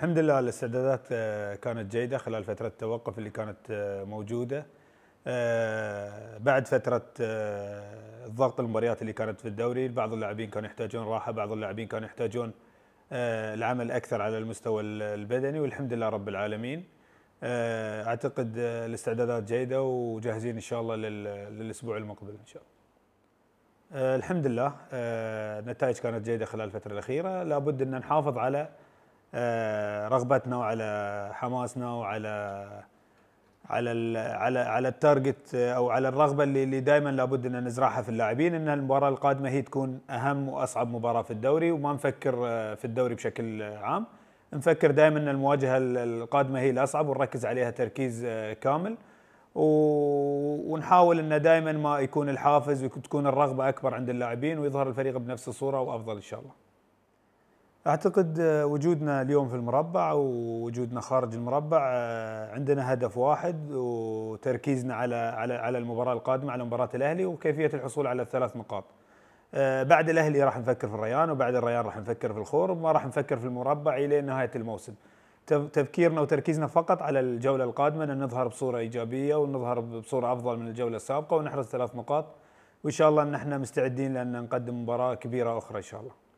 الحمد لله الاستعدادات آه، كانت جيده خلال فتره التوقف اللي كانت آه، موجوده آه، بعد فتره ضغط المباريات اللي كانت في الدوري بعض اللاعبين كانوا يحتاجون راحه بعض اللاعبين كانوا يحتاجون العمل اكثر على المستوى البدني والحمد لله رب العالمين اعتقد الاستعدادات جيده وجاهزين ان شاء الله للاسبوع المقبل ان شاء الله الحمد لله النتائج كانت جيده خلال الفتره الاخيره لابد ان نحافظ على آه، رغبتنا وعلى حماسنا وعلى على على على التارجت آه، او على الرغبه اللي, اللي دائما لابد ان نزرعها في اللاعبين ان المباراه القادمه هي تكون اهم واصعب مباراه في الدوري وما نفكر آه، في الدوري بشكل عام نفكر دائما ان المواجهه القادمه هي الاصعب ونركز عليها تركيز كامل ونحاول ان دائما ما يكون الحافز وتكون الرغبه اكبر عند اللاعبين ويظهر الفريق بنفس الصوره وافضل ان شاء الله اعتقد آه، وجودنا اليوم في المربع ووجودنا خارج المربع آه، عندنا هدف واحد وتركيزنا على على على المباراه القادمه على مباراه الاهلي وكيفيه الحصول على الثلاث نقاط. آه، بعد الاهلي راح نفكر في الريان وبعد الريان راح نفكر في الخور وما راح نفكر في المربع الى نهايه الموسم. تفكيرنا وتركيزنا فقط على الجوله القادمه ان نظهر بصوره ايجابيه ونظهر بصوره افضل من الجوله السابقه ونحرز ثلاث نقاط وان شاء الله ان احنا مستعدين لان نقدم مباراه كبيره اخرى ان شاء الله.